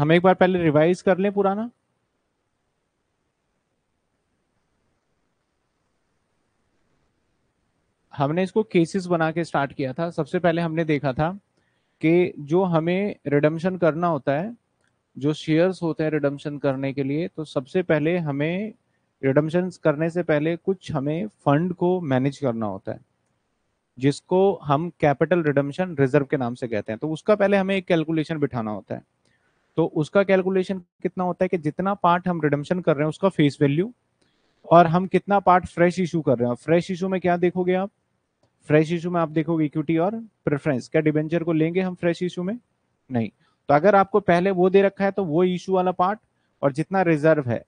हम एक बार पहले रिवाइज कर लें पुराना हमने इसको केसेस बना के स्टार्ट किया था सबसे पहले हमने देखा था कि जो हमें रिडम्शन करना होता है जो शेयर्स होते हैं रिडम्शन करने के लिए तो सबसे पहले हमें रिडम्शन करने से पहले कुछ हमें फंड को मैनेज करना होता है जिसको हम कैपिटल रिडम्शन रिजर्व के नाम से कहते हैं तो उसका पहले हमें एक कैलकुलेशन बिठाना होता है तो उसका कैलकुलेशन कितना होता है कि जितना पार्ट हम रिडम्शन कर रहे हैं उसका फेस वैल्यू और हम कितना पार्ट फ्रेश इशू कर रहे हैं फ्रेश इशू में क्या देखोगे आप फ्रेश इशू में आप देखोगे इक्विटी और प्रेफरेंस क्या डिबेंचर को लेंगे हम फ्रेश इशू में नहीं तो अगर आपको पहले वो दे रखा है तो वो इशू वाला पार्ट और जितना रिजर्व है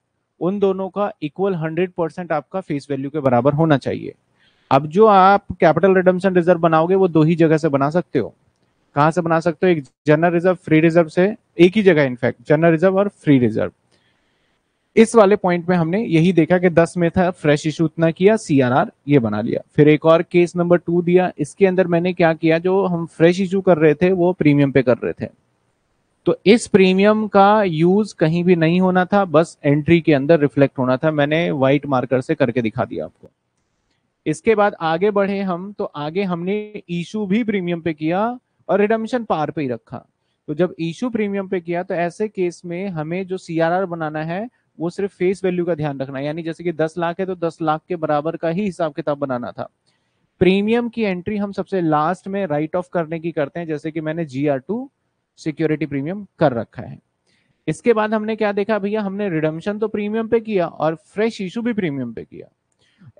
उन दोनों का इक्वल हंड्रेड परसेंट आपका फेस वैल्यू के बराबर होना चाहिए अब जो आप कैपिटल रिडम्शन रिजर्व बनाओगे वो दो ही जगह से बना सकते हो कहाँ से बना सकते हो एक जनरल रिजर्व फ्री रिजर्व से एक ही जगह इनफैक्ट जनरल रिजर्व और फ्री रिजर्व इस वाले पॉइंट में हमने यही देखा कि 10 में था फ्रेश इशू उतना किया सीआरआर ये बना लिया फिर एक और केस नंबर टू दिया इसके अंदर मैंने क्या किया जो हम फ्रेश इशू कर रहे थे वो प्रीमियम पे कर रहे थे तो इस प्रीमियम का यूज कहीं भी नहीं होना था बस एंट्री के अंदर रिफ्लेक्ट होना था मैंने व्हाइट मार्कर से करके दिखा दिया आपको इसके बाद आगे बढ़े हम तो आगे हमने इशू भी प्रीमियम पे किया और रिडम्शन पार पे ही रखा तो जब इशू प्रीमियम पे किया तो ऐसे केस में हमें जो सी बनाना है वो सिर्फ फेस वैल्यू का ध्यान रखना यानी जैसे कि दस लाख है तो दस लाख के बराबर का ही हिसाब किताब बनाना था प्रीमियम की एंट्री हम सबसे लास्ट में राइट ऑफ करने की करते हैं जैसे कि मैंने G R to security premium कर रखा है इसके बाद हमने क्या देखा भैया हमने रिडम्शन तो प्रीमियम पे किया और फ्रेश इशू भी प्रीमियम पे किया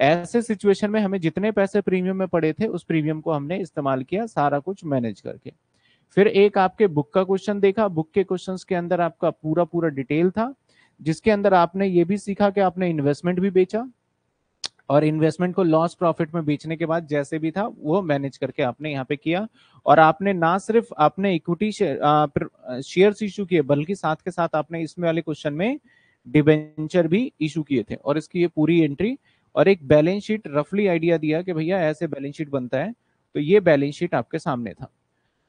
ऐसे सिचुएशन में हमें जितने पैसे प्रीमियम में पड़े थे उस प्रीमियम को हमने इस्तेमाल किया सारा कुछ मैनेज करके फिर एक आपके बुक का क्वेश्चन देखा बुक के क्वेश्चन के अंदर आपका पूरा पूरा डिटेल था जिसके अंदर आपने ये भी सीखा कि आपने इन्वेस्टमेंट भी बेचा और इन्वेस्टमेंट को लॉस प्रॉफिट में बेचने के बाद जैसे भी था वो मैनेज करके आपने यहाँ पे किया और आपने ना सिर्फ आपने इक्विटी शेयर इशू किए बल्कि साथ के साथ आपने इसमें वाले क्वेश्चन में डिबेंचर भी इशू किए थे और इसकी ये पूरी एंट्री और एक बैलेंस शीट रफली आइडिया दिया कि भैया ऐसे बैलेंस शीट बनता है तो ये बैलेंस शीट आपके सामने था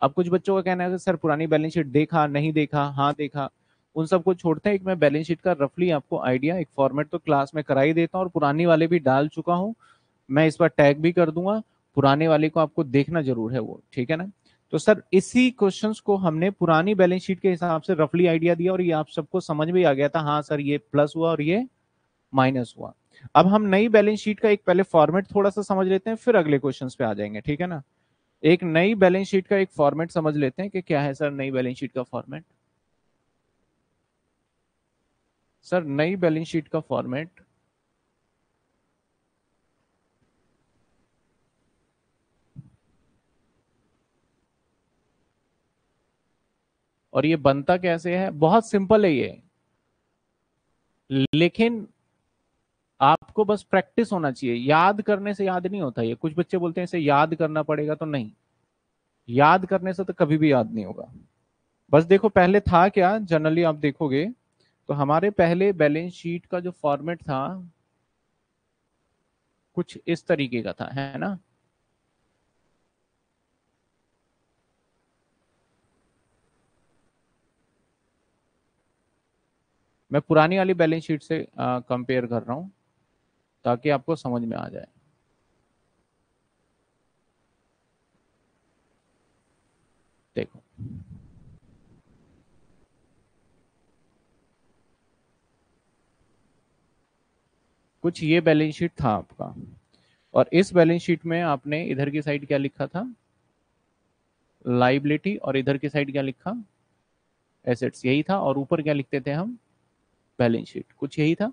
अब कुछ बच्चों का कहना है सर पुरानी बैलेंस शीट देखा नहीं देखा हाँ देखा उन सबको छोड़ते हैं एक मैं बैलेंस शीट का रफली आपको आइडिया एक फॉर्मेट तो क्लास में करा ही देता हूँ और पुरानी वाले भी डाल चुका हूँ मैं इस बार टैग भी कर दूंगा पुराने वाले को आपको देखना जरूर है वो ठीक है ना तो सर इसी क्वेश्चन को हमने पुरानी बैलेंस शीट के हिसाब से रफली आइडिया दिया और ये आप सबको समझ भी आ गया था हाँ सर ये प्लस हुआ और ये माइनस हुआ अब हम नई बैलेंस शीट का एक पहले फॉर्मेट थोड़ा सा समझ लेते हैं फिर अगले क्वेश्चन पे आ जाएंगे ठीक है ना एक नई बैलेंस शीट का एक फॉर्मेट समझ लेते हैं कि क्या है सर नई बैलेंस शीट का फॉर्मेट सर नई बैलेंस शीट का फॉर्मेट और ये बनता कैसे है बहुत सिंपल है ये लेकिन आपको बस प्रैक्टिस होना चाहिए याद करने से याद नहीं होता ये कुछ बच्चे बोलते हैं इसे याद करना पड़ेगा तो नहीं याद करने से तो कभी भी याद नहीं होगा बस देखो पहले था क्या जनरली आप देखोगे तो हमारे पहले बैलेंस शीट का जो फॉर्मेट था कुछ इस तरीके का था है ना मैं पुरानी वाली बैलेंस शीट से कंपेयर कर रहा हूं ताकि आपको समझ में आ जाए देखो कुछ ये बैलेंस शीट था आपका और इस बैलेंस शीट में आपने इधर की साइड क्या लिखा था लाइबिलिटी और इधर की साइड क्या लिखा एसेट्स यही था और ऊपर क्या लिखते थे हम बैलेंस शीट कुछ यही था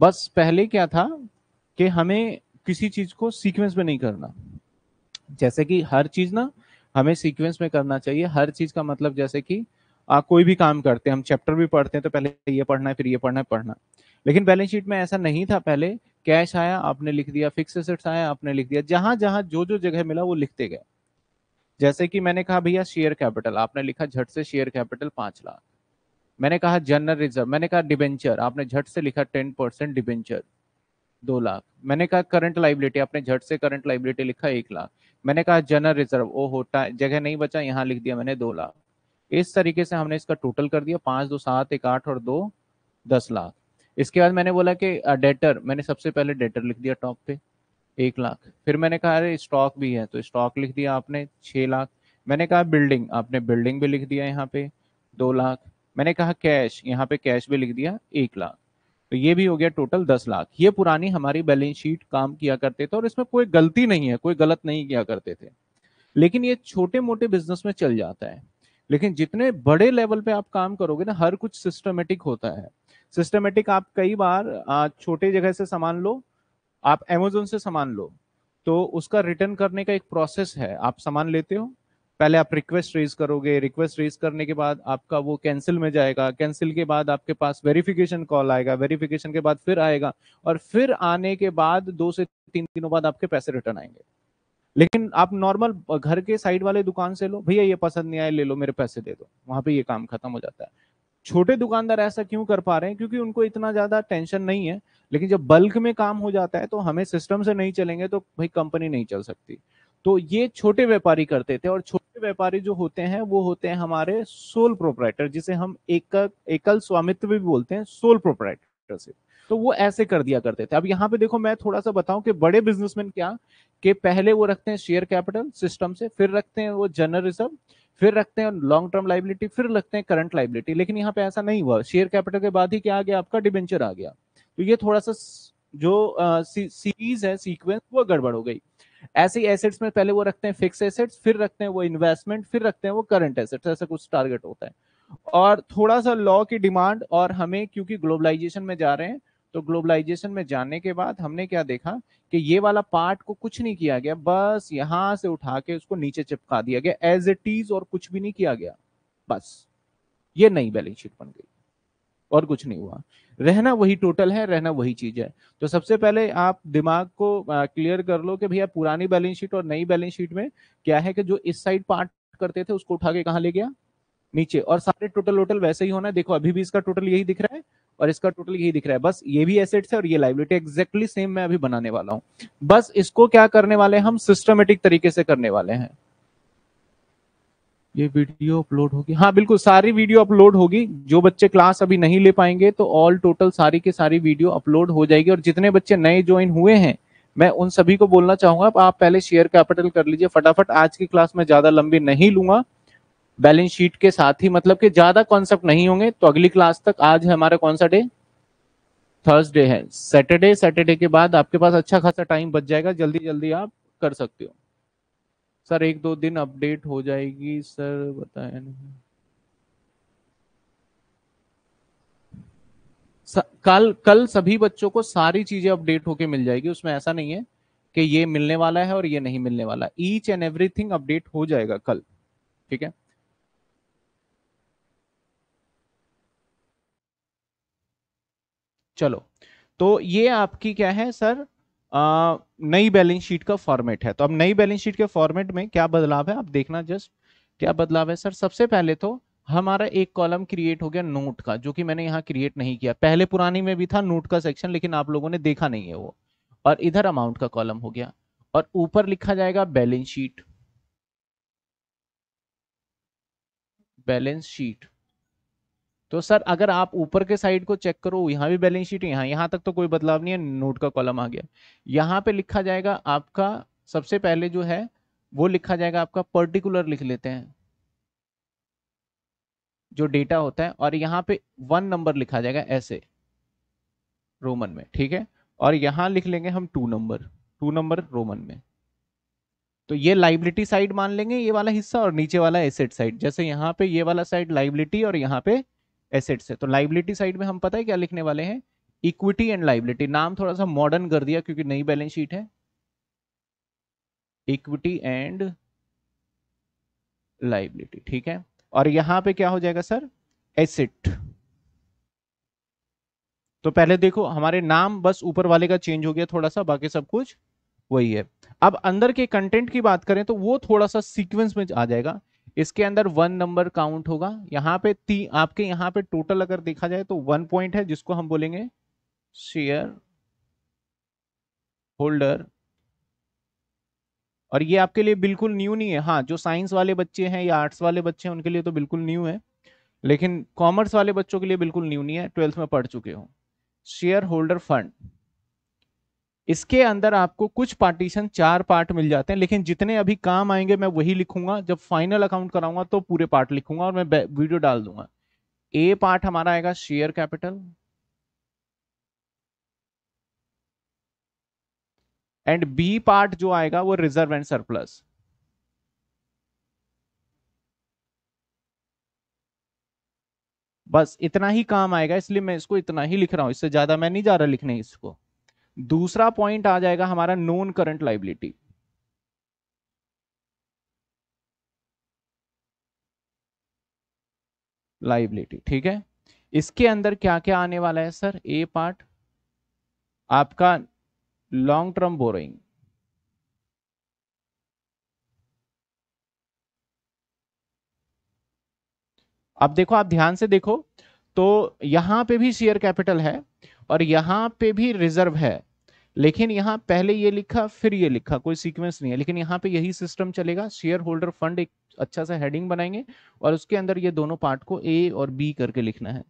बस पहले क्या था कि हमें किसी चीज को सीक्वेंस में नहीं करना जैसे कि हर चीज ना हमें सीक्वेंस में करना चाहिए हर चीज का मतलब जैसे कि आ, कोई भी काम करते हैं हम चैप्टर भी पढ़ते हैं तो पहले ये पढ़ना है फिर ये पढ़ना है पढ़ना लेकिन बैलेंस शीट में ऐसा नहीं था पहले कैश आया आपने लिख दिया फिक्स एसेट्स आया आपने लिख दिया जहां जहां जो जो जगह मिला वो लिखते गए जैसे कि मैंने कहा भैया शेयर कैपिटल आपने लिखा झट से शेयर कैपिटल पांच लाख मैंने कहा जनरल रिजर्व मैंने कहा डिबेंचर आपने झट से लिखा टेन परसेंट डिबेंचर दो लाख मैंने कहा करंट लाइबिलिटी आपने झट से करंट लाइबिलिटी लिखा एक लाख मैंने कहा जनरल रिजर्व ओ होता जगह नहीं बचा यहाँ लिख दिया मैंने दो लाख इस तरीके से हमने इसका टोटल कर दिया पांच दो सात एक आठ और दो दस लाख इसके बाद मैंने बोला कि डेटर मैंने सबसे पहले डेटर लिख दिया टॉप पे एक लाख फिर मैंने कहा अरे स्टॉक भी है तो स्टॉक लिख दिया आपने छह लाख मैंने कहा बिल्डिंग आपने बिल्डिंग भी लिख दिया यहाँ पे दो लाख मैंने कहा कैश यहाँ पे कैश भी लिख दिया एक लाख तो ये भी हो गया टोटल दस लाख ये पुरानी हमारी बैलेंस शीट काम किया करते थे और इसमें कोई गलती नहीं है कोई गलत नहीं किया करते थे लेकिन ये छोटे मोटे बिजनेस में चल जाता है लेकिन जितने बड़े लेवल पे आप काम करोगे ना हर कुछ सिस्टमेटिक होता है सिस्टमेटिक आप कई बार छोटे जगह से सामान लो आप एमेजोन से सामान लो तो उसका रिटर्न करने का एक प्रोसेस है आप सामान लेते हो पहले आप रिक्वेस्ट रेज करोगे रिक्वेस्ट रेज करने के बाद आपका वो कैंसिल में जाएगा कैंसिल के बाद आपके पास वेरिफिकेशन कॉल आएगा वेरिफिकेशन के बाद फिर आएगा और फिर आने के बाद दो से तीन दिनों बाद आपके पैसे रिटर्न आएंगे लेकिन आप नॉर्मल घर के साइड वाले दुकान से लो भैया ये पसंद नहीं आए ले लो मेरे पैसे दे दो वहां पे ये काम खत्म हो जाता है छोटे दुकानदार ऐसा क्यों कर पा रहे हैं क्योंकि उनको इतना ज्यादा टेंशन नहीं है लेकिन जब बल्क में काम हो जाता है तो हमें सिस्टम से नहीं चलेंगे तो भाई कंपनी नहीं चल सकती तो ये छोटे व्यापारी करते थे और छोटे व्यापारी जो होते हैं वो होते हैं हमारे सोल प्रोपराइटर जिसे हम एक, एकल स्वामित्व भी बोलते हैं सोल प्रोपराइटर से तो वो ऐसे कर दिया करते थे अब यहाँ पे देखो मैं थोड़ा सा बताऊं कि बड़े बिजनेसमैन क्या के पहले वो रखते हैं शेयर कैपिटल सिस्टम से फिर रखते हैं वो जनरल रिजर्व फिर रखते हैं लॉन्ग टर्म लाइबिलिटी फिर रखते हैं करंट लाइबिलिटी लेकिन यहाँ पे ऐसा नहीं हुआ शेयर कैपिटल के बाद ही क्या आ गया आपका डिबेंचर आ गया तो ये थोड़ा सा जो सीरीज है सीक्वेंस वो गड़बड़ हो गई ऐसे एसेट्स में पहले वो रखते हैं फिक्स एसेट्स फिर रखते हैं वो इन्वेस्टमेंट फिर रखते हैं वो करंट एसेट्स ऐसा कुछ टारगेट होता है और थोड़ा सा लॉ की डिमांड और हमें क्योंकि ग्लोबलाइजेशन में जा रहे हैं तो ग्लोबलाइजेशन में जाने के बाद हमने क्या देखा कि ये वाला पार्ट को कुछ नहीं किया गया बस यहां से उठा के उसको नीचे चिपका दिया गया एज इट इज और कुछ भी नहीं किया गया बस ये नई बैलेंस शीट बन गई और कुछ नहीं हुआ रहना वही टोटल है रहना वही चीज है तो सबसे पहले आप दिमाग को क्लियर कर लो कि भैया पुरानी बैलेंस शीट और नई बैलेंस शीट में क्या है कि जो इस साइड पार्ट करते थे उसको उठा के कहा ले गया नीचे और सारे टोटल टोटल वैसे ही होना है देखो अभी भी इसका टोटल यही दिख रहा है और इसका टोटल यही दिख रहा है बस ये भी एसेट्स है और ये लाइबिलिटी एक्जेक्टली सेम मैं अभी बनाने वाला हूँ बस इसको क्या करने वाले हम सिस्टमेटिक तरीके से करने वाले हैं ये वीडियो अपलोड होगी हाँ बिल्कुल सारी वीडियो अपलोड होगी जो बच्चे क्लास अभी नहीं ले पाएंगे तो ऑल टोटल सारी के सारी वीडियो अपलोड हो जाएगी और जितने बच्चे नए ज्वाइन हुए हैं मैं उन सभी को बोलना चाहूंगा आप पहले शेयर कैपिटल कर लीजिए फटाफट आज की क्लास में ज्यादा लंबी नहीं लूंगा बैलेंस शीट के साथ ही मतलब कि ज्यादा कॉन्सेप्ट नहीं होंगे तो अगली क्लास तक आज है हमारा कौन सा डे थर्सडे है सैटरडे सैटरडे के बाद आपके पास अच्छा खासा टाइम बच जाएगा जल्दी जल्दी आप कर सकते हो सर एक दो दिन अपडेट हो जाएगी सर बताया नहीं कल कल सभी बच्चों को सारी चीजें अपडेट होके मिल जाएगी उसमें ऐसा नहीं है कि ये मिलने वाला है और ये नहीं मिलने वाला ईच एंड एवरीथिंग अपडेट हो जाएगा कल ठीक है चलो तो ये आपकी क्या है सर नई बैलेंस शीट का फॉर्मेट है तो अब नई बैलेंस शीट के फॉर्मेट में क्या बदलाव है आप देखना जस्ट क्या बदलाव है सर सबसे पहले तो हमारा एक कॉलम क्रिएट हो गया नोट का जो कि मैंने यहाँ क्रिएट नहीं किया पहले पुरानी में भी था नोट का सेक्शन लेकिन आप लोगों ने देखा नहीं है वो और इधर अमाउंट का कॉलम हो गया और ऊपर लिखा जाएगा बैलेंस शीट बैलेंस शीट तो सर अगर आप ऊपर के साइड को चेक करो यहाँ भी बैलेंस शीट यहाँ यहाँ तक तो कोई बदलाव नहीं है नोट का कॉलम आ गया यहाँ पे लिखा जाएगा आपका सबसे पहले जो है वो लिखा जाएगा आपका पर्टिकुलर लिख लेते हैं जो डेटा होता है और यहाँ पे वन नंबर लिखा जाएगा ऐसे रोमन में ठीक है और यहाँ लिख लेंगे हम two number two number Roman में तो ये लाइबिलिटी साइड मान लेंगे ये वाला हिस्सा और नीचे वाला एसेट साइड जैसे यहाँ पे ये वाला साइड लाइबिलिटी और यहाँ पे एसेट से तो लाइबिलिटी साइड में हम पता है क्या लिखने वाले हैं इक्विटी एंड लाइबिलिटी नाम थोड़ा सा मॉडर्न कर दिया क्योंकि नई बैलेंस शीट है इक्विटी एंड लाइबिलिटी ठीक है और यहां पे क्या हो जाएगा सर एसेट तो पहले देखो हमारे नाम बस ऊपर वाले का चेंज हो गया थोड़ा सा बाकी सब कुछ वही है अब अंदर के कंटेंट की बात करें तो वो थोड़ा सा सीक्वेंस में आ जाएगा इसके अंदर वन नंबर काउंट होगा यहाँ पे ती आपके यहाँ पे टोटल अगर देखा जाए तो वन पॉइंट है जिसको हम बोलेंगे शेयर होल्डर और ये आपके लिए बिल्कुल न्यू नहीं है हाँ जो साइंस वाले बच्चे हैं या आर्ट्स वाले बच्चे हैं उनके लिए तो बिल्कुल न्यू है लेकिन कॉमर्स वाले बच्चों के लिए बिल्कुल न्यू नहीं है ट्वेल्थ में पढ़ चुके हो शेयर होल्डर फंड इसके अंदर आपको कुछ पार्टीशन चार पार्ट मिल जाते हैं लेकिन जितने अभी काम आएंगे मैं वही लिखूंगा जब फाइनल अकाउंट कराऊंगा तो पूरे पार्ट लिखूंगा और मैं वीडियो डाल दूंगा ए पार्ट हमारा आएगा share capital and B part जो आएगा वो रिजर्व एंड सरप्लस बस इतना ही काम आएगा इसलिए मैं इसको इतना ही लिख रहा हूं इससे ज्यादा मैं नहीं जा रहा लिखने इसको दूसरा पॉइंट आ जाएगा हमारा नॉन करंट लाइबिलिटी लाइबिलिटी ठीक है इसके अंदर क्या क्या आने वाला है सर ए पार्ट आपका लॉन्ग टर्म बोरोइंग अब देखो आप ध्यान से देखो तो यहां पे भी शेयर कैपिटल है और यहां पे भी रिजर्व है लेकिन यहाँ पहले ये लिखा फिर ये लिखा कोई सीक्वेंस नहीं है लेकिन यहाँ पे यही सिस्टम चलेगा शेयर होल्डर फंड एक अच्छा सा हेडिंग बनाएंगे और उसके अंदर ये दोनों पार्ट को ए और बी करके लिखना है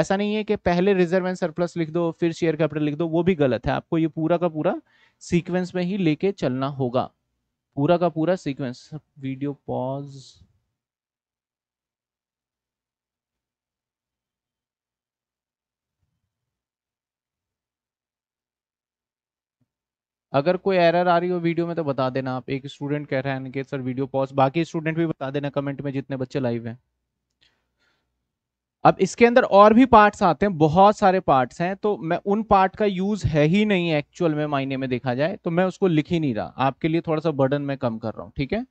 ऐसा नहीं है कि पहले रिजर्व एंड सरप्लस लिख दो फिर शेयर कैपिटल लिख दो वो भी गलत है आपको ये पूरा का पूरा सीक्वेंस में ही लेके चलना होगा पूरा का पूरा सीक्वेंस वीडियो पॉज अगर कोई एरर आ रही हो वीडियो में तो बता देना आप एक स्टूडेंट कह रहा है कि सर वीडियो पॉज बाकी स्टूडेंट भी बता देना कमेंट में जितने बच्चे लाइव हैं अब इसके अंदर और भी पार्ट्स आते हैं बहुत सारे पार्ट्स हैं तो मैं उन पार्ट का यूज है ही नहीं एक्चुअल में मायने में देखा जाए तो मैं उसको लिख ही नहीं रहा आपके लिए थोड़ा सा बर्डन मैं कम कर रहा हूँ ठीक है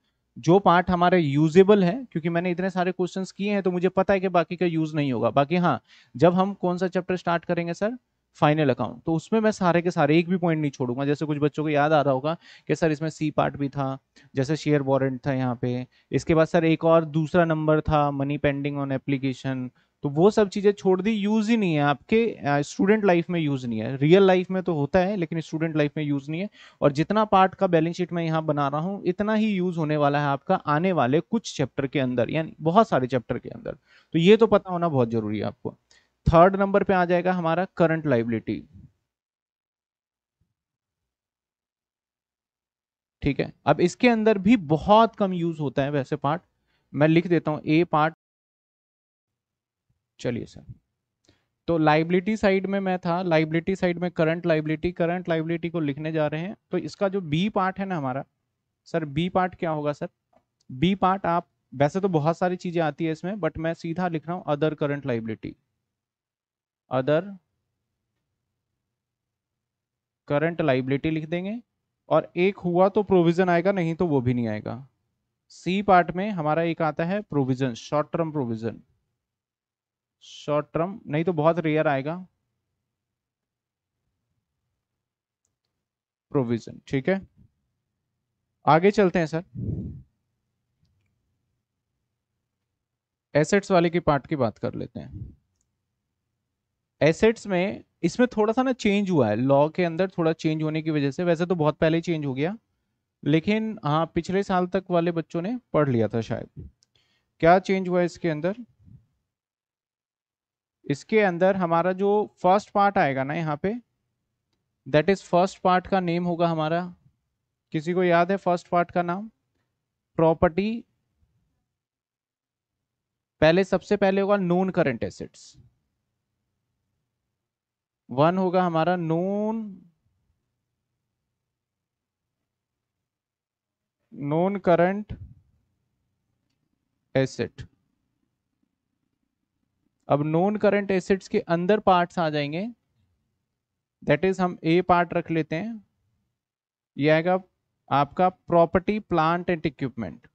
जो पार्ट हमारे यूजेबल है क्योंकि मैंने इतने सारे क्वेश्चंस किए हैं तो मुझे पता है कि बाकी का यूज नहीं होगा बाकी हाँ जब हम कौन सा चैप्टर स्टार्ट करेंगे सर फाइनल अकाउंट तो उसमें मैं सारे के सारे एक भी पॉइंट नहीं छोड़ूंगा जैसे कुछ बच्चों को याद आ रहा होगा कि सर इसमें सी पार्ट भी था जैसे शेयर वॉरेंट था यहाँ पे इसके बाद सर एक और दूसरा नंबर था मनी पेंडिंग ऑन एप्लीकेशन तो वो सब चीज़ें छोड़ दी यूज़ ही नहीं है आपके स्टूडेंट लाइफ में यूज़ नहीं है रियल लाइफ में तो होता है लेकिन स्टूडेंट लाइफ में यूज़ नहीं है और जितना पार्ट का बैलेंस शीट मैं यहाँ बना रहा हूँ इतना ही यूज़ होने वाला है आपका आने वाले कुछ चैप्टर के अंदर यानी बहुत सारे चैप्टर के अंदर तो ये तो पता होना बहुत ज़रूरी है आपको थर्ड नंबर पे आ जाएगा हमारा करंट लाइबिलिटी ठीक है अब इसके अंदर भी बहुत कम यूज होता है वैसे पार्ट मैं लिख देता हूं ए पार्ट चलिए सर तो लाइबिलिटी साइड में मैं था लाइबिलिटी साइड में करंट लाइबिलिटी करंट लाइबिलिटी को लिखने जा रहे हैं तो इसका जो बी पार्ट है ना हमारा सर बी पार्ट क्या होगा सर बी पार्ट आप वैसे तो बहुत सारी चीजें आती है इसमें बट मैं सीधा लिख रहा हूं other current liability other current liability लिख देंगे और एक हुआ तो प्रोविजन आएगा नहीं तो वो भी नहीं आएगा सी पार्ट में हमारा एक आता है provision short term provision short term नहीं तो बहुत रेयर आएगा प्रोविजन ठीक है आगे चलते हैं सर एसेट्स वाले की पार्ट की बात कर लेते हैं एसेट्स में इसमें थोड़ा सा ना चेंज हुआ है लॉ के अंदर थोड़ा चेंज होने की वजह से वैसे तो बहुत पहले ही चेंज हो गया लेकिन हाँ पिछले साल तक वाले बच्चों ने पढ़ लिया था शायद क्या चेंज हुआ इसके अंदर इसके अंदर हमारा जो फर्स्ट पार्ट आएगा ना यहाँ पे दैट इज फर्स्ट पार्ट का नेम होगा हमारा किसी को याद है फर्स्ट पार्ट का नाम प्रॉपर्टी पहले सबसे पहले होगा नॉन करंट एसेट्स वन होगा हमारा नून नॉन करंट एसेट अब नॉन करंट एसेट्स के अंदर पार्ट्स आ जाएंगे दैट इज हम ए पार्ट रख लेते हैं यह आएगा आपका property plant and equipment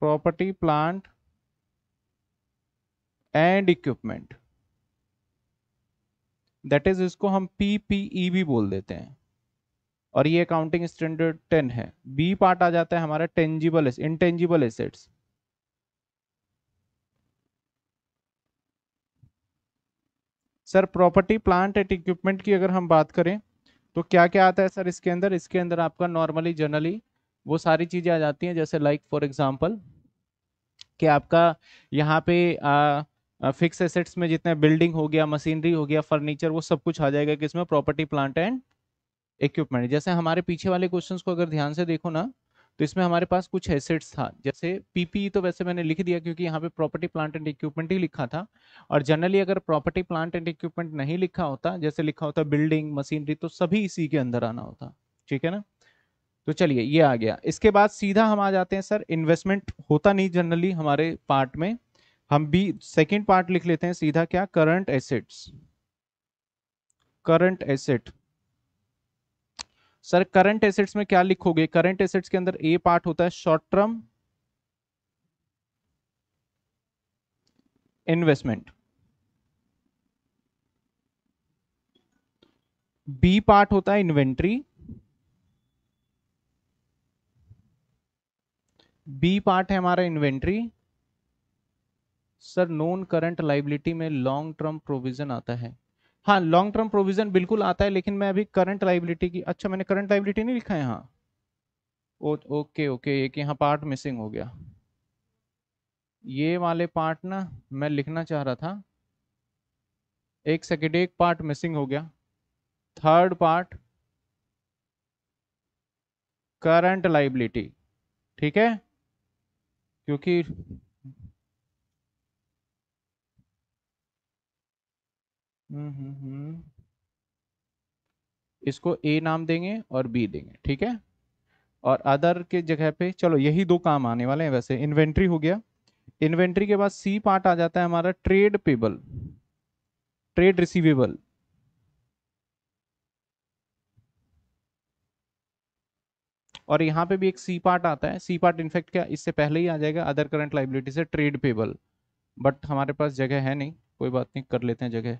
property plant and equipment that is इसको हम पीपीई e भी बोल देते हैं और ये अकाउंटिंग स्टैंडर्ड टेन है बी पार्ट आ जाता है हमारा tangible intangible assets sir property plant and equipment की अगर हम बात करें तो क्या क्या आता है सर इसके अंदर इसके अंदर आपका नॉर्मली जनरली वो सारी चीज़ें आ जाती हैं जैसे लाइक फॉर एग्जांपल कि आपका यहाँ पे आ, फिक्स एसेट्स में जितना बिल्डिंग हो गया मशीनरी हो गया फर्नीचर वो सब कुछ आ जाएगा कि इसमें प्रॉपर्टी प्लांट एंड इक्विपमेंट जैसे हमारे पीछे वाले क्वेश्चंस को अगर ध्यान से देखो ना तो इसमें हमारे पास कुछ एसेट्स था जैसे पीपीई e तो वैसे मैंने लिख दिया क्योंकि यहाँ पे प्रॉपर्टी प्लांट एंड इक्विपमेंट ही लिखा था और जनरली अगर प्रॉपर्टी प्लांट एंड इक्विपमेंट नहीं लिखा होता जैसे लिखा होता बिल्डिंग मशीनरी तो सभी इसी के अंदर आना होता ठीक है ना तो चलिए ये आ गया इसके बाद सीधा हम आ जाते हैं सर इन्वेस्टमेंट होता नहीं जनरली हमारे पार्ट में हम बी सेकेंड पार्ट लिख लेते हैं सीधा क्या current assets current asset sir current assets में क्या लिखोगे करंट एसेट्स के अंदर ए पार्ट होता है short term investment B part होता है इन्वेंट्री बी पार्ट है हमारा inventory sir non current liability में लॉन्ग टर्म प्रोविजन आता है हाँ लॉन्ग टर्म प्रोविजन बिल्कुल आता है लेकिन मैं अभी करंट लाइबिलिटी की अच्छा मैंने करंट लाइबिलिटी नहीं लिखा है यहाँ ओके ओके एक यहाँ पार्ट मिसिंग हो गया ये वाले पार्ट ना मैं लिखना चाह रहा था एक सेकेंड एक पार्ट मिसिंग हो गया थर्ड पार्ट करंट लाइबिलिटी ठीक है क्योंकि हम्म, हम्म, हम्म। इसको ए नाम देंगे और बी देंगे ठीक है और अदर के जगह पे चलो यही दो काम आने वाले हैं वैसे इन्वेंट्री हो गया इन्वेंट्री के बाद सी पार्ट आ जाता है हमारा ट्रेड पेबल ट्रेड रिसीवेबल और यहाँ पे भी एक सी पार्ट आता है सी पार्ट इनफेक्ट क्या इससे पहले ही आ जाएगा अदर करंट लाइबिलिटी से ट्रेड पेबल बट हमारे पास जगह है नहीं कोई बात नहीं कर लेते हैं जगह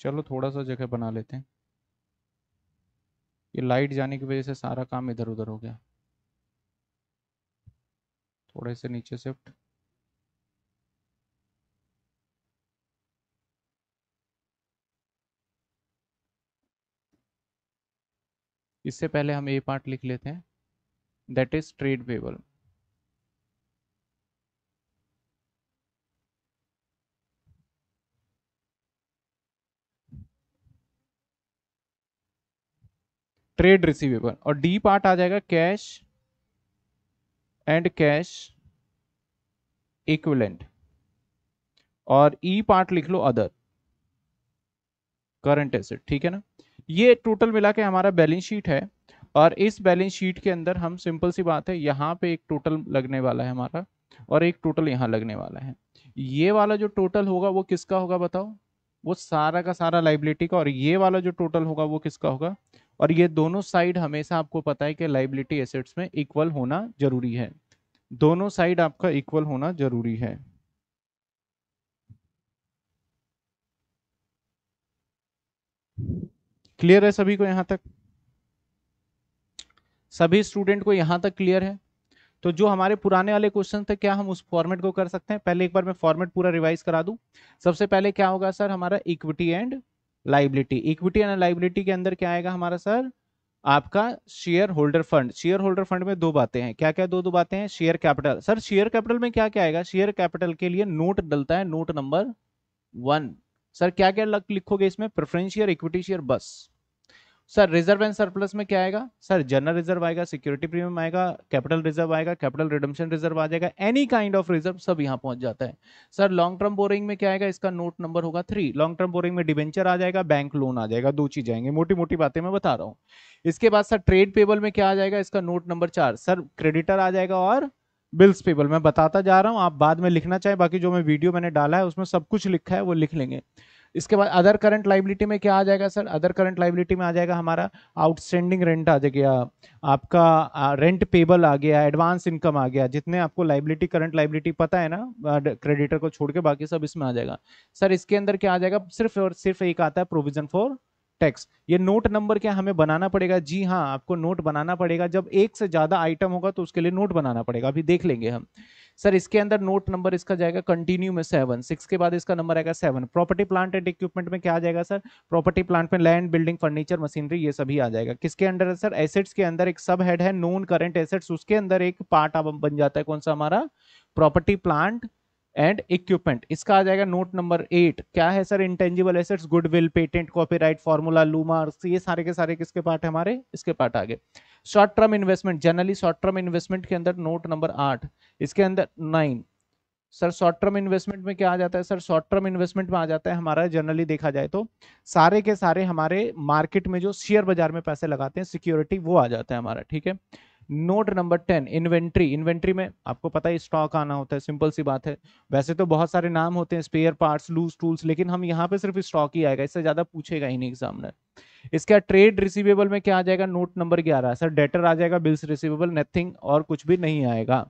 चलो थोड़ा सा जगह बना लेते हैं ये लाइट जाने की वजह से सारा काम इधर उधर हो गया थोड़े से नीचे शिफ्ट इससे पहले हम ये पार्ट लिख लेते हैं that is trade payable trade receivable और डी पार्ट आ जाएगा कैश एंड कैश इक्विलेंट और ई e पार्ट लिख लो अदर करंट एसेट ठीक है ना ये टोटल मिला के हमारा बैलेंस शीट है और इस बैलेंस शीट के अंदर हम सिंपल सी बात है यहाँ पे एक टोटल लगने वाला है हमारा और एक टोटल यहाँ लगने वाला है ये वाला जो टोटल होगा वो किसका होगा बताओ वो सारा का सारा लाइबिलिटी का और ये वाला जो टोटल होगा वो किसका होगा और ये दोनों साइड हमेशा आपको पता है कि लाइबिलिटी एसेट्स में इक्वल होना जरूरी है दोनों साइड आपका इक्वल होना जरूरी है क्लियर है सभी को यहां तक सभी स्टूडेंट को यहां तक क्लियर है तो जो हमारे पुराने वाले क्वेश्चन थे क्या हम उस फॉर्मेट को कर सकते हैं पहले एक बार मैं फॉर्मेट पूरा रिवाइज करा दूं सबसे पहले क्या होगा सर हमारा equity and liability equity and liability के अंदर क्या आएगा हमारा सर आपका shareholder fund shareholder fund में दो बातें हैं क्या क्या दो दो बातें हैं share capital sir share capital में क्या क्या आएगा शेयर कैपिटल के लिए नोट डलता है नोट नंबर वन सर क्या क्या लिखोगे इसमें प्रेफरेंस शेयर इक्विटी शेयर बस सर रिजर्व एंड सरप्लस में क्या आएगा सर जनरल रिजर्व आएगा सिक्योरिटी प्रीमियम आएगा कैपिटल रिजर्व आएगा कैपिटल रिडम्शन रिजर्व आ जाएगा एनी काइंड ऑफ रिजर्व सब यहां पहुंच जाता है सर लॉन्ग टर्म बोरिंग में क्या आएगा इसका नोट नंबर होगा थ्री लॉन्ग टर्म बोरिंग में डिवेंचर आ जाएगा बैंक लोन आ जाएगा दो चीज आएंगे मोटी मोटी बातें मैं बता रहा हूँ इसके बाद सर ट्रेड पेबल में क्या आ जाएगा इसका नोट नंबर चार सर क्रेडिटर आ जाएगा और बिल्स पेबल मैं बताता जा रहा हूँ आप बाद में लिखना चाहे बाकी जो मैं वीडियो मैंने डाला है उसमें सब कुछ लिखा है वो लिख लेंगे इसके बाद अदर करंट लाइबिलिटी में क्या आ जाएगा सर अदर करंट लाइबिलिटी में आ जाएगा हमारा आउटस्टैंडिंग रेंट आ जाएगा आपका रेंट पेबल आ गया एडवांस इनकम आ गया जितने आपको लाइबिलिटी करंट लाइबिलिटी पता है ना क्रेडिटर को छोड़ के बाकी सब इसमें आ जाएगा सर इसके अंदर क्या आ जाएगा सिर्फ और सिर्फ एक आता है प्रोविजन फॉर टैक्स ये नोट नंबर क्या हमें बनाना पड़ेगा जी हाँ आपको नोट बनाना पड़ेगा जब एक से ज़्यादा आइटम होगा तो उसके लिए नोट बनाना पड़ेगा अभी देख लेंगे हम सर इसके अंदर नोट नंबर इसका जाएगा कंटिन्यू में सेवन सिक्स के बाद इसका नंबर आएगा seven property plant and equipment में क्या आ जाएगा सर प्रॉपर्टी प्लांट में लैंड बिल्डिंग फर्नीचर मशीनरी ये सभी आ जाएगा किसके अंडर है सर एसेट्स के अंदर एक सब हेड है नोन करेंट एसेट्स उसके अंदर एक पार्ट बन जाता है कौन सा हमारा प्रॉपर्टी प्लांट एंड इक्विपमेंट इसका आ जाएगा नोट नंबर एट क्या है sir intangible assets goodwill patent copyright formula लूमार्स ये सारे के सारे किसके पार्ट है हमारे इसके पार्ट आगे short term investment generally short term investment के अंदर नोट नंबर आठ इसके अंदर nine sir short term investment में क्या आ जाता है सर शॉर्ट टर्म इन्वेस्टमेंट में आ जाता है हमारा जनरली देखा जाए तो सारे के सारे हमारे मार्केट में जो शेयर बाजार में पैसे लगाते हैं सिक्योरिटी वो आ जाता है हमारा ठीक है note number ten inventory inventory में आपको पता है स्टॉक आना होता है सिंपल सी बात है वैसे तो बहुत सारे नाम होते हैं स्पेयर पार्ट्स लूज टूल्स लेकिन हम यहाँ पे सिर्फ स्टॉक ही आएगा इससे ज़्यादा पूछेगा ही नहीं एग्जामिनर इसके ट्रेड रिसीवेबल में क्या आ जाएगा नोट नंबर ग्यारह सर डेटर आ जाएगा बिल्स रिसीवेबल नथिंग और कुछ भी नहीं आएगा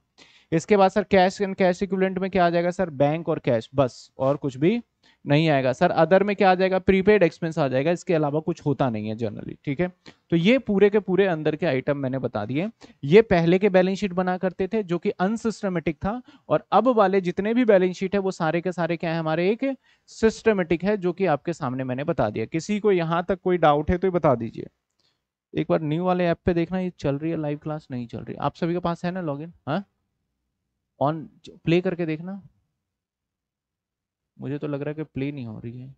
इसके बाद sir cash and cash equivalent में क्या आ जाएगा सर बैंक और कैश बस और कुछ भी नहीं आएगा सर अदर में क्या आ जाएगा प्रीपेड एक्सपेंस आ जाएगा इसके अलावा कुछ होता नहीं है जनरली ठीक है तो ये पूरे के पूरे अंदर के आइटम मैंने बता दिए ये पहले के बैलेंस शीट बना करते थे जो कि अनसिस्टमेटिक था और अब वाले जितने भी बैलेंस शीट है वो सारे के सारे क्या है हमारे एक सिस्टमेटिक है जो कि आपके सामने मैंने बता दिया किसी को यहाँ तक कोई डाउट है तो बता दीजिए एक बार न्यू वाले ऐप पे देखना ये चल रही है लाइव क्लास नहीं चल रही आप सभी के पास है ना इन हाँ ऑन प्ले करके देखना मुझे तो लग रहा है कि प्ले नहीं हो रही है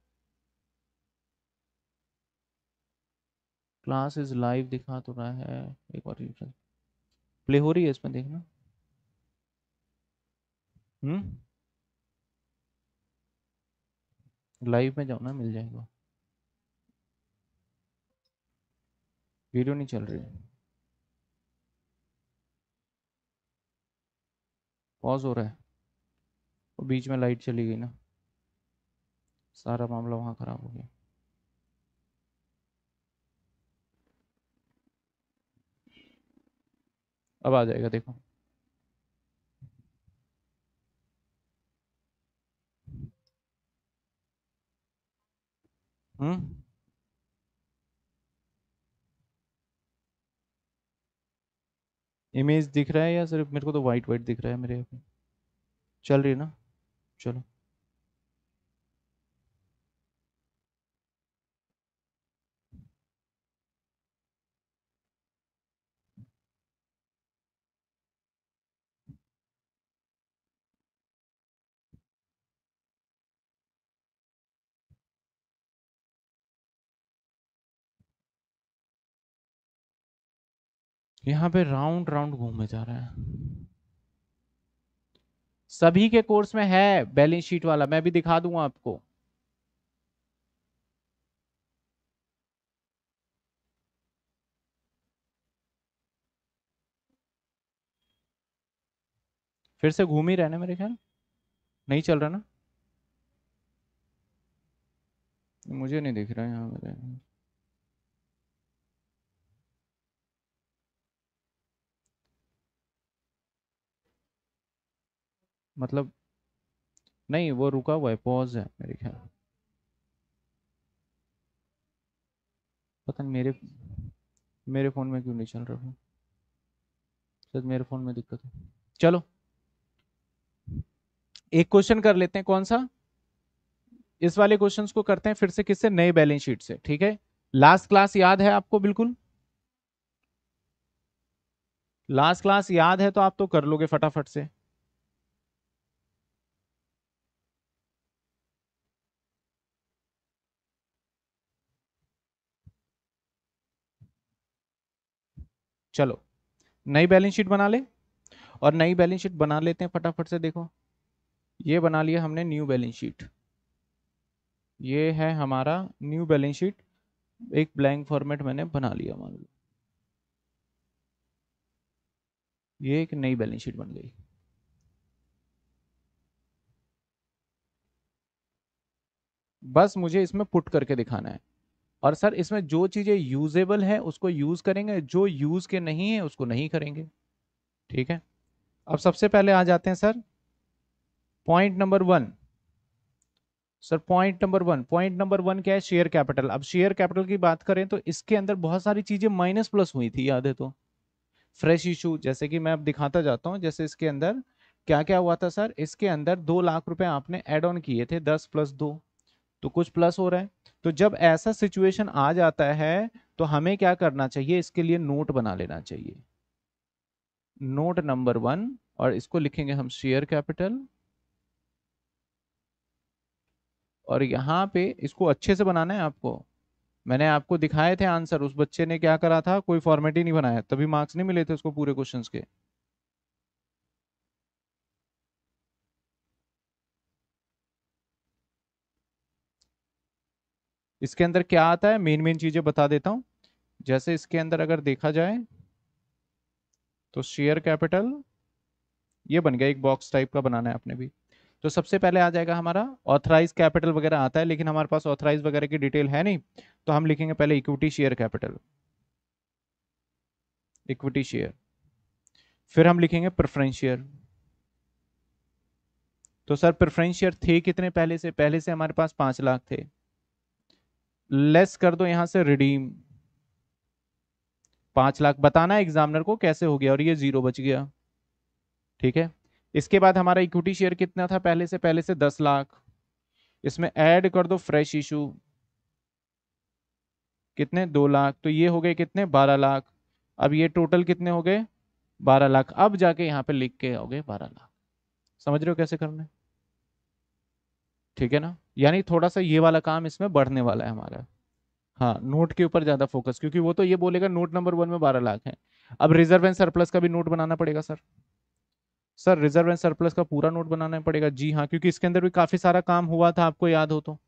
क्लास इज लाइव दिखा तो रहा है एक बार प्ले हो रही है इसमें देखना हम्म लाइव में जाओ ना मिल जाएगा वीडियो नहीं चल रही है पॉज हो रहा है और बीच में लाइट चली गई ना सारा मामला वहाँ ख़राब हो गया अब आ जाएगा देखो हम्म इमेज दिख रहा है या सिर्फ मेरे को तो वाइट वाइट दिख रहा है मेरे यहाँ चल रही है ना चलो यहाँ पे राउंड राउंड घूमे जा रहा है सभी के कोर्स में है बैलेंस शीट वाला मैं भी दिखा दूंगा आपको फिर से घूम ही रहना मेरे ख्याल नहीं चल रहा ना मुझे नहीं दिख रहा यहाँ मेरे मतलब नहीं वो रुका हुआ है पॉज है मेरे ख्याल पता नहीं मेरे मेरे फ़ोन में क्यों नहीं चल रहा है शायद मेरे फ़ोन में दिक्कत है चलो एक क्वेश्चन कर लेते हैं कौन सा इस वाले क्वेश्चंस को करते हैं फिर से किससे नए बैलेंस शीट से ठीक है लास्ट क्लास याद है आपको बिल्कुल लास्ट क्लास याद है तो आप तो कर लोगे फटाफट से चलो नई बैलेंस शीट बना ले और नई बैलेंस शीट बना लेते हैं फटाफट से देखो ये बना लिया हमने न्यू बैलेंस शीट ये है हमारा न्यू बैलेंस शीट एक ब्लैंक फॉर्मेट मैंने बना लिया मान लो ये एक नई बैलेंस शीट बन गई बस मुझे इसमें पुट करके दिखाना है और सर इसमें जो चीज़ें यूजेबल हैं उसको यूज़ करेंगे जो यूज़ के नहीं है उसको नहीं करेंगे ठीक है अब सबसे पहले आ जाते हैं sir point number one sir point number one point number one क्या है शेयर कैपिटल अब शेयर कैपिटल की बात करें तो इसके अंदर बहुत सारी चीज़ें माइनस प्लस हुई थी याद है तो फ्रेश इशू जैसे कि मैं अब दिखाता जाता हूं जैसे इसके अंदर क्या क्या हुआ था सर इसके अंदर दो लाख रुपए आपने एड ऑन किए थे दस प्लस दो तो कुछ प्लस हो रहा है तो जब ऐसा सिचुएशन आ जाता है तो हमें क्या करना चाहिए इसके लिए नोट बना लेना चाहिए नोट नंबर वन और इसको लिखेंगे हम शेयर कैपिटल और यहां पे इसको अच्छे से बनाना है आपको मैंने आपको दिखाए थे आंसर उस बच्चे ने क्या करा था कोई फॉर्मेट ही नहीं बनाया तभी मार्क्स नहीं मिले थे उसको पूरे क्वेश्चंस के इसके अंदर क्या आता है मेन मेन चीजें बता देता हूं जैसे इसके अंदर अगर देखा जाए तो शेयर कैपिटल ये बन गया एक बॉक्स टाइप का बनाना है आपने भी तो सबसे पहले आ जाएगा हमारा ऑथराइज कैपिटल वगैरह आता है लेकिन हमारे पास ऑथराइज वगैरह की डिटेल है नहीं तो हम लिखेंगे पहले equity share capital equity share फिर हम लिखेंगे प्रेफरेंस शेयर तो सर प्रेफरेंस शेयर थे कितने पहले से पहले से हमारे पास पांच लाख थे लेस कर दो यहां से रिडीम पांच लाख बताना एग्जामिनर को कैसे हो गया और ये जीरो बच गया ठीक है इसके बाद हमारा इक्विटी शेयर कितना था पहले से पहले से दस लाख इसमें ऐड कर दो फ्रेश इशू कितने दो लाख तो ये हो गए कितने बारह लाख अब ये टोटल कितने हो गए बारह लाख अब जाके यहाँ पे लिख के आओगे बारह लाख समझ रहे हो कैसे करना है ठीक है ना यानी थोड़ा सा ये वाला काम इसमें बढ़ने वाला है हमारा हाँ नोट के ऊपर ज़्यादा फोकस क्योंकि वो तो ये बोलेगा नोट नंबर वन में बारह लाख है अब रिजर्व एंड सरप्लस का भी नोट बनाना पड़ेगा sir sir reserve and surplus का पूरा नोट बनाना पड़ेगा जी हाँ क्योंकि इसके अंदर भी काफ़ी सारा काम हुआ था आपको याद हो तो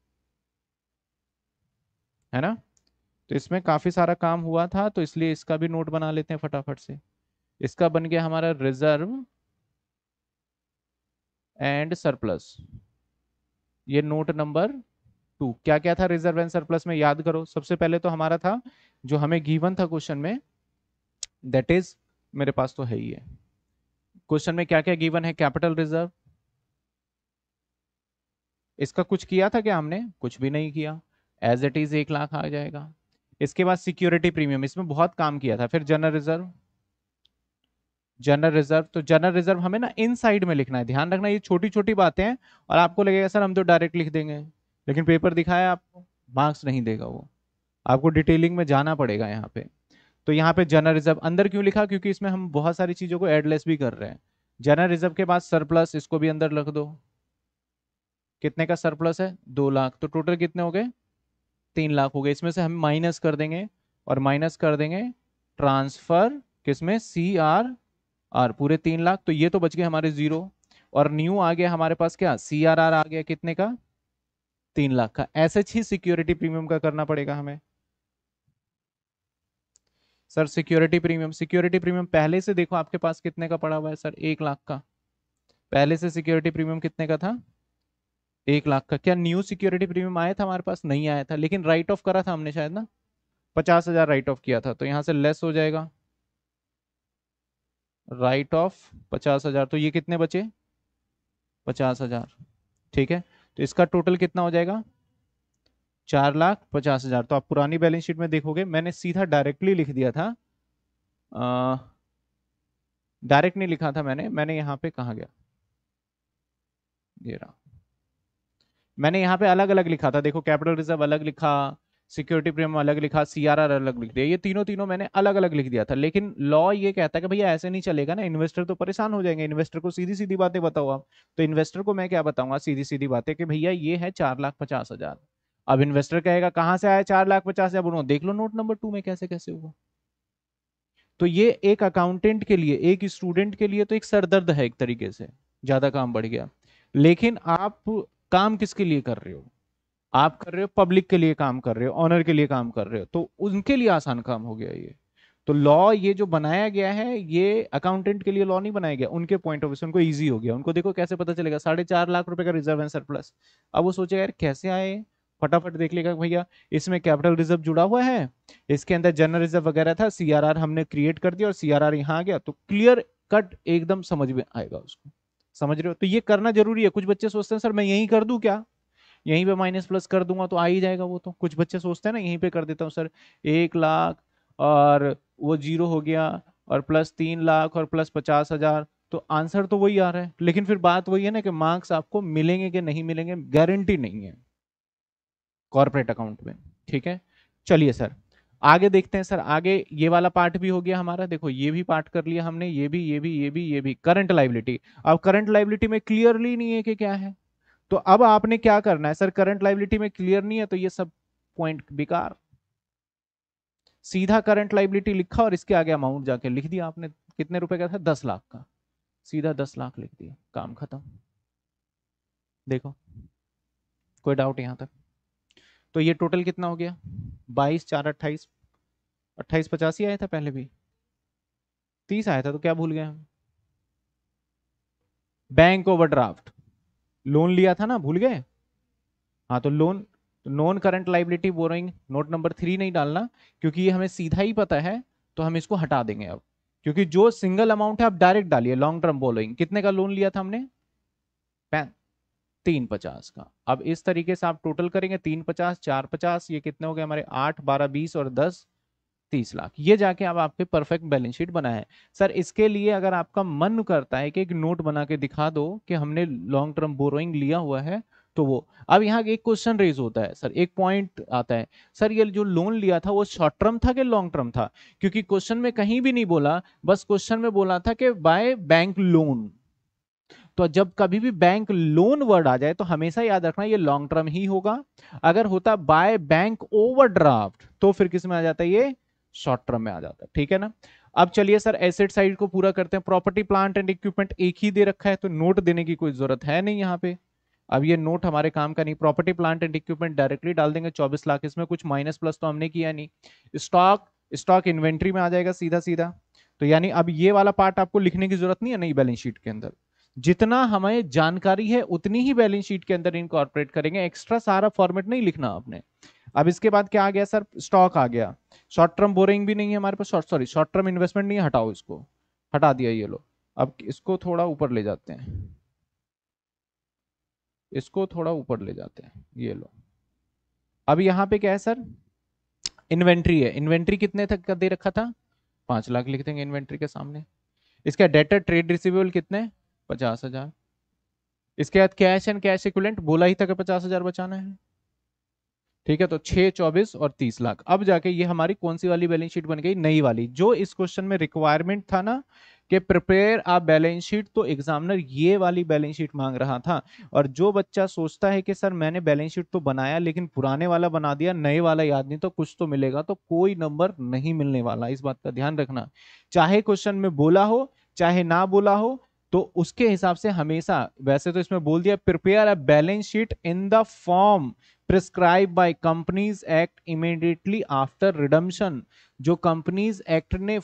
है ना तो इसमें काफ़ी सारा काम हुआ था तो इसलिए इसका भी नोट बना लेते हैं फटाफट से इसका बन गया हमारा रिजर्व एंड सरप्लस ये नोट नंबर टू क्या क्या था रिजर्व एंड सरप्लस में याद करो सबसे पहले तो हमारा था जो हमें गिवन था क्वेश्चन में दैट इज मेरे पास तो है ही है क्वेश्चन में क्या क्या गिवन है कैपिटल रिजर्व इसका कुछ किया था क्या हमने कुछ भी नहीं किया एज इट इज एक लाख आ जाएगा इसके बाद सिक्योरिटी प्रीमियम इसमें बहुत काम किया था फिर जनरल रिजर्व जनरल रिजर्व तो जनरल रिजर्व हमें ना इन साइड में लिखना है ध्यान रखना ये छोटी छोटी बातें हैं और आपको लगेगा सर हम तो डायरेक्ट लिख देंगे लेकिन पेपर दिखाया आपको मार्क्स नहीं देगा वो आपको डिटेलिंग में जाना पड़ेगा यहाँ पे तो यहाँ पे जनरल रिजर्व अंदर क्यों लिखा क्योंकि इसमें हम बहुत सारी चीज़ों को एडलेस भी कर रहे हैं जनरल रिजर्व के बाद सरप्लस इसको भी अंदर रख दो कितने का सरप्लस है दो लाख तो टोटल कितने हो गए तीन लाख हो गए इसमें से हम माइनस कर देंगे और माइनस कर देंगे ट्रांसफर किसमें सी आर और पूरे तीन लाख तो ये तो बच गए हमारे जीरो और न्यू आ गया हमारे पास क्या सी आर आर आ गया कितने का तीन लाख का ऐसे ही सिक्योरिटी प्रीमियम का करना पड़ेगा हमें sir security premium security premium पहले से देखो आपके पास कितने का पड़ा हुआ है सर एक लाख का पहले से सिक्योरिटी प्रीमियम कितने का था एक लाख का क्या न्यू सिक्योरिटी प्रीमियम आया था हमारे पास नहीं आया था लेकिन राइट ऑफ करा था हमने शायद ना पचास हजार राइट ऑफ किया था तो यहाँ से लेस हो जाएगा राइट ऑफ पचास हजार तो ये कितने बचे पचास हजार ठीक है तो इसका टोटल कितना हो जाएगा चार लाख पचास हजार तो आप पुरानी बैलेंस शीट में देखोगे मैंने सीधा डायरेक्टली लिख दिया था डायरेक्ट नहीं लिखा था मैंने मैंने यहां पे कहा गया ये रहा मैंने यहाँ पे अलग अलग लिखा था देखो कैपिटल रिजर्व अलग लिखा सिक्योरिटी प्रीमियम अलग लिखा सीआरआर अलग लिख दिया ये तीनों तीनों मैंने अलग अलग लिख दिया था लेकिन लॉ ये कहता है कि भैया ऐसे नहीं चलेगा ना इन्वेस्टर तो परेशान हो जाएंगे इन्वेस्टर को सीधी सीधी बातें बताओ आप तो इन्वेस्टर को मैं क्या बताऊंगा सीधी सीधी बातें कि भैया ये है चार लाख पचास हजार अब इन्वेस्टर कहेगा कहाँ से आया चार लाख पचास हजार उन्होंने देख लो नोट नंबर टू में कैसे कैसे हुआ तो ये एक अकाउंटेंट के लिए एक स्टूडेंट के लिए तो एक सरदर्द है एक तरीके से ज्यादा काम बढ़ गया लेकिन आप काम किसके लिए कर रहे हो आप कर रहे हो पब्लिक के लिए काम कर रहे हो ऑनर के लिए काम कर रहे हो तो उनके लिए आसान काम हो गया ये तो लॉ ये जो बनाया गया है ये अकाउंटेंट के लिए लॉ नहीं बनाया गया उनके पॉइंट ऑफ व्यू उनको ईजी हो गया उनको देखो कैसे पता चलेगा साढ़े चार लाख रुपए का रिजर्व एंड सरप्लस अब वो सोचे यार कैसे आए फटाफट देख लेगा भैया इसमें कैपिटल रिजर्व जुड़ा हुआ है इसके अंदर जनरल रिजर्व वगैरह था सी हमने क्रिएट कर दिया और सी आर आ गया तो क्लियर कट एकदम समझ में आएगा उसको समझ रहे हो तो ये करना जरूरी है कुछ बच्चे सोचते हैं सर मैं यही कर दू क्या यहीं पे माइनस प्लस कर दूंगा तो आ ही जाएगा वो तो कुछ बच्चे सोचते हैं ना यहीं पे कर देता हूँ सर एक लाख और वो जीरो हो गया और प्लस तीन लाख और प्लस पचास हजार तो आंसर तो वही आ रहा है लेकिन फिर बात वही है ना कि मार्क्स आपको मिलेंगे कि नहीं मिलेंगे गारंटी नहीं है कॉरपोरेट अकाउंट में ठीक है चलिए सर आगे देखते हैं सर आगे ये वाला पार्ट भी हो गया हमारा देखो ये भी पार्ट कर लिया हमने ये भी ये भी ये भी ये भी करंट लाइबिलिटी अब करंट लाइबिलिटी में क्लियरली नहीं है कि क्या है तो अब आपने क्या करना है सर करंट लाइबिलिटी में क्लियर नहीं है तो ये सब पॉइंट बेकार सीधा करंट लाइबिलिटी लिखा और इसके आगे अमाउंट जाके लिख दिया आपने कितने रुपए का था दस लाख का सीधा दस लाख लिख दिया काम खत्म देखो कोई डाउट यहां तक तो ये टोटल कितना हो गया बाईस चार अट्ठाईस अट्ठाईस पचासी आया था पहले भी तीस आया था तो क्या भूल गए हम बैंक ओवरड्राफ्ट लोन लिया था ना भूल गए हाँ तो loan non current liability borrowing note number three नहीं डालना क्योंकि ये हमें सीधा ही पता है तो हम इसको हटा देंगे अब क्योंकि जो सिंगल अमाउंट है आप डायरेक्ट डालिए लॉन्ग टर्म बोरोइंग कितने का लोन लिया था हमने तीन पचास का अब इस तरीके से आप टोटल करेंगे तीन पचास चार पचास ये कितने हो गए हमारे आठ बारह बीस और दस तीस लाख ये जाके अब आपके परफेक्ट बैलेंस शीट बना है सर इसके लिए अगर आपका मन करता है कि एक नोट बना के दिखा दो कि हमने लॉन्ग टर्म बोरोइंग लिया हुआ है तो वो अब यहाँ एक क्वेश्चन रेज होता है सर एक पॉइंट आता है सर ये जो लोन लिया था वो शॉर्ट टर्म था कि लॉन्ग टर्म था क्योंकि क्वेश्चन में कहीं भी नहीं बोला बस क्वेश्चन में बोला था कि बाय बैंक लोन तो जब कभी भी बैंक लोन वर्ड आ जाए तो हमेशा याद रखना ये लॉन्ग टर्म ही होगा अगर होता बाय बैंक ओवरड्राफ्ट तो फिर किस में आ जाता है ये शॉर्ट टर्म में आ जाता है ठीक है ना अब चलिए सर एसेट साइड को पूरा करते हैं प्रॉपर्टी प्लांट एंड इक्विपमेंट एक ही दे रखा है तो नोट देने की कोई जरूरत है नहीं यहाँ पे अब ये नोट हमारे काम का नहीं property plant and equipment directly डाल देंगे 24 लाख इसमें कुछ माइनस प्लस तो हमने किया नहीं स्टॉक स्टॉक इन्वेंट्री में आ जाएगा सीधा सीधा तो यानी अब ये वाला पार्ट आपको लिखने की जरूरत नहीं है नई बैलेंस शीट के अंदर जितना हमें जानकारी है उतनी ही बैलेंस शीट के अंदर इनकॉर्पोरेट करेंगे एक्स्ट्रा सारा फॉर्मेट नहीं लिखना आपने अब इसके बाद क्या आ गया सर स्टॉक आ गया शॉर्ट टर्म बोरिंग भी नहीं है हमारे पास short sorry short term investment नहीं हटाओ इसको हटा दिया ये लो अब इसको थोड़ा ऊपर ले जाते हैं इसको थोड़ा ऊपर ले जाते हैं ये लो अब यहाँ पे क्या है सर इन्वेंट्री है इन्वेंट्री कितने तक का दे रखा था पांच लाख लिख देंगे इन्वेंट्री के सामने इसका डेटर ट्रेड रिसिवेबल कितने पचास हजार इसके बाद कैश एंड कैश इक्विलेंट बोला ही था कि पचास हजार बचाना है ठीक है तो छह चौबीस और तीस लाख अब जाके ये हमारी कौन सी वाली बैलेंस शीट बन गई नई वाली जो इस क्वेश्चन में रिक्वायरमेंट था ना कि प्रिपेयर आ बैलेंस शीट तो एग्जामिनर ये वाली बैलेंस शीट मांग रहा था और जो बच्चा सोचता है कि सर मैंने बैलेंस शीट तो बनाया लेकिन पुराने वाला बना दिया नए वाला याद नहीं तो कुछ तो मिलेगा तो कोई नंबर नहीं मिलने वाला इस बात का ध्यान रखना चाहे क्वेश्चन में बोला हो चाहे ना बोला हो तो उसके हिसाब से हमेशा वैसे तो इसमें बोल दिया prepare a balance sheet in the form prescribe by companies act immediately after redemption जो कंपनीज एक्ट ने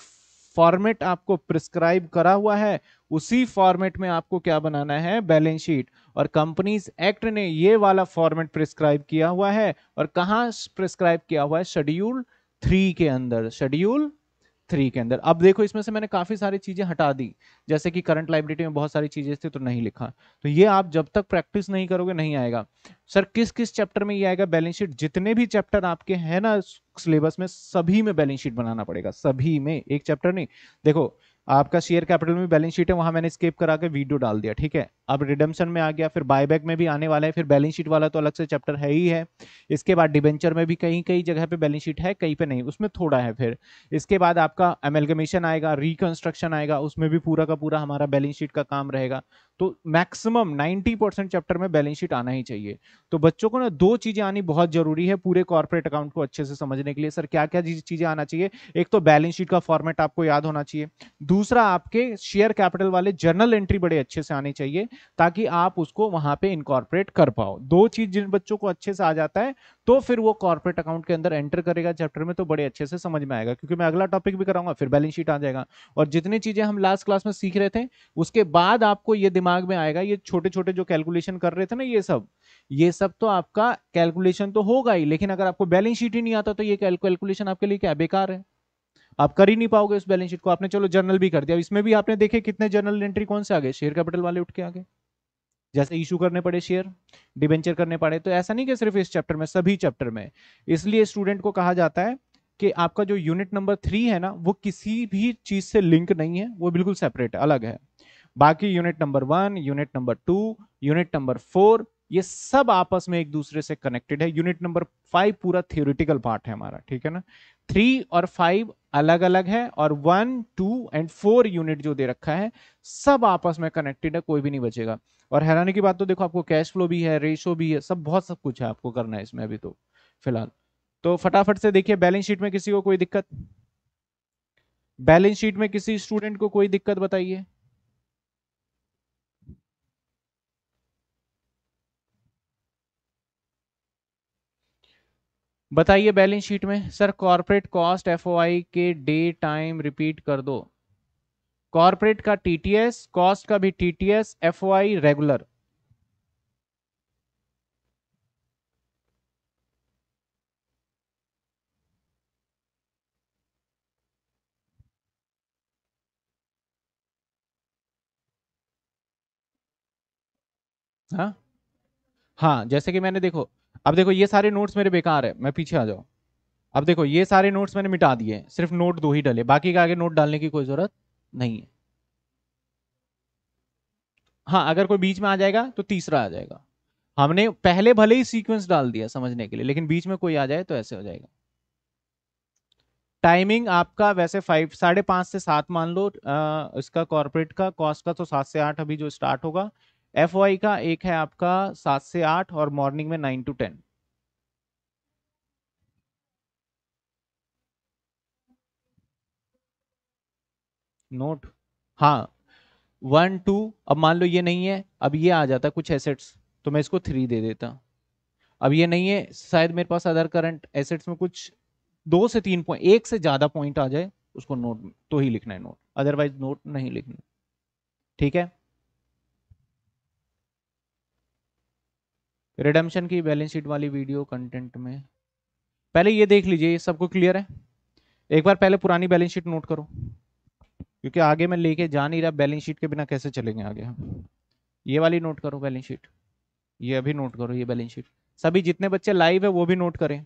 फॉर्मेट आपको प्रिस्क्राइब करा हुआ है उसी फॉर्मेट में आपको क्या बनाना है बैलेंस शीट और कंपनीज एक्ट ने ये वाला फॉर्मेट प्रिस्क्राइब किया हुआ है और कहाँ प्रिस्क्राइब किया हुआ है शेड्यूल थ्री के अंदर शेड्यूल थ्री के अंदर अब देखो इसमें से मैंने काफ़ी सारी चीज़ें हटा दी जैसे कि करंट लाइब्रेरी में बहुत सारी चीज़ें थी तो नहीं लिखा तो ये आप जब तक प्रैक्टिस नहीं करोगे नहीं आएगा सर किस किस चैप्टर में ये आएगा बैलेंस शीट जितने भी चैप्टर आपके हैं ना सिलेबस में सभी में बैलेंस शीट बनाना पड़ेगा सभी में एक चैप्टर नहीं देखो आपका शेयर कैपिटल में बैलेंस शीट है वहां मैंने स्केप करा के वीडियो डाल दिया ठीक है अब रिडम्सन में आ गया फिर बायबैक में भी आने वाला है फिर बैलेंस शीट वाला तो अलग से चैप्टर है ही है इसके बाद डिबेंचर में भी कहीं कई जगह पे बैलेंस शीट है कहीं पे नहीं उसमें थोड़ा है फिर इसके बाद आपका एमेलगमेशन आएगा रिकंस्ट्रक्शन आएगा उसमें भी पूरा का पूरा हमारा बैलेंस शीट का काम रहेगा तो मैक्सिमम 90 परसेंट चैप्टर में बैलेंस शीट आना ही चाहिए तो बच्चों को ना दो चीजें आनी बहुत जरूरी है पूरे कॉर्पोरेट अकाउंट को अच्छे से समझने के लिए सर क्या क्या चीजें आना चाहिए एक तो बैलेंस शीट का फॉर्मेट आपको याद होना चाहिए दूसरा आपके शेयर कैपिटल वाले जर्नल एंट्री बड़े अच्छे से आनी चाहिए ताकि आप उसको वहां पर इनकॉर्पोरेट कर पाओ दो चीज जिन बच्चों को अच्छे से आ जाता है तो फिर वो कॉर्पोरेट अकाउंट के अंदर एंटर करेगा चैप्टर में तो बड़े अच्छे से समझ में आएगा क्योंकि मैं अगला टॉपिक भी कराऊंगा फिर बैलेंस शीट आ जाएगा और जितनी चीजें हम लास्ट क्लास में सीख रहे थे उसके बाद आपको ये दिमाग में आएगा ये छोटे छोटे जो कैलकुलेशन कर रहे थे ना ये सब ये सब तो आपका कैलकुलेशन तो होगा ही लेकिन अगर आपको बैलेंस शीट ही नहीं आता तो ये कैलकुलेशन आपके लिए क्या बेकार है आप कर ही नहीं पाओगे उस बैलेंस शीट को आपने चलो जर्नल भी कर दिया इसमें भी आपने देखे कितने जर्नल एंट्री कौन से आ गए शेयर कैपिटल वाले उठ के आ गए जैसे इशू करने पड़े शेयर डिबेंचर करने पड़े तो ऐसा नहीं कि सिर्फ इस चैप्टर में सभी चैप्टर में इसलिए स्टूडेंट को कहा जाता है कि आपका जो यूनिट नंबर थ्री है ना वो किसी भी चीज से लिंक नहीं है वो बिल्कुल सेपरेट अलग है बाकी unit number one unit number two unit number four ये सब आपस में एक दूसरे से कनेक्टेड है यूनिट नंबर फाइव पूरा थियोरिटिकल पार्ट है हमारा ठीक है ना थ्री और फाइव अलग अलग है और one two and four unit जो दे रखा है सब आपस में कनेक्टेड है कोई भी नहीं बचेगा और हैरानी की बात तो देखो आपको कैश फ्लो भी है रेशो भी है सब बहुत सब कुछ है आपको करना है इसमें अभी तो फिलहाल तो फटाफट से देखिए बैलेंस शीट में किसी को कोई दिक्कत बैलेंस शीट में किसी स्टूडेंट को कोई दिक्कत बताइए बताइए बैलेंस शीट में सर कॉरपोरेट कॉस्ट एफ के डे टाइम रिपीट कर दो कॉरपोरेट का टीटीएस कॉस्ट का भी टीटीएस एफओआई रेगुलर हाँ हाँ जैसे कि मैंने देखो अब देखो ये सारे नोट्स मेरे बेकार है मैं पीछे आ जाऊँ अब देखो ये सारे नोट्स मैंने मिटा दिए सिर्फ नोट दो ही डले बाकी का आगे नोट डालने की कोई जरूरत नहीं है हाँ अगर कोई बीच में आ जाएगा तो तीसरा आ जाएगा हमने पहले भले ही सीक्वेंस डाल दिया समझने के लिए लेकिन बीच में कोई आ जाए तो ऐसे हो जाएगा टाइमिंग आपका वैसे फाइव साढ़े पाँच से सात मान लो आ, इसका कॉर्पोरेट का कॉस्ट का तो सात से आठ अभी जो स्टार्ट होगा एफ वाई का एक है आपका सात से आठ और मॉर्निंग में नाइन टू टेन नोट हाँ वन टू अब मान लो ये नहीं है अब ये आ जाता कुछ एसेट्स तो मैं इसको थ्री दे देता अब ये नहीं है शायद मेरे पास अदर करंट एसेट्स में कुछ दो से तीन पॉइंट एक से ज्यादा पॉइंट आ जाए उसको नोट तो ही लिखना है नोट अदरवाइज नोट नहीं लिखना ठीक है रिडम्शन की बैलेंस शीट वाली वीडियो कंटेंट में पहले ये देख लीजिए ये सबको क्लियर है एक बार पहले पुरानी बैलेंस शीट नोट करो क्योंकि आगे मैं लेके जा नहीं रहा बैलेंस शीट के बिना कैसे चलेंगे आगे हम ये वाली नोट करो बैलेंस शीट ये अभी नोट करो ये बैलेंस शीट सभी जितने बच्चे लाइव है वो भी नोट करें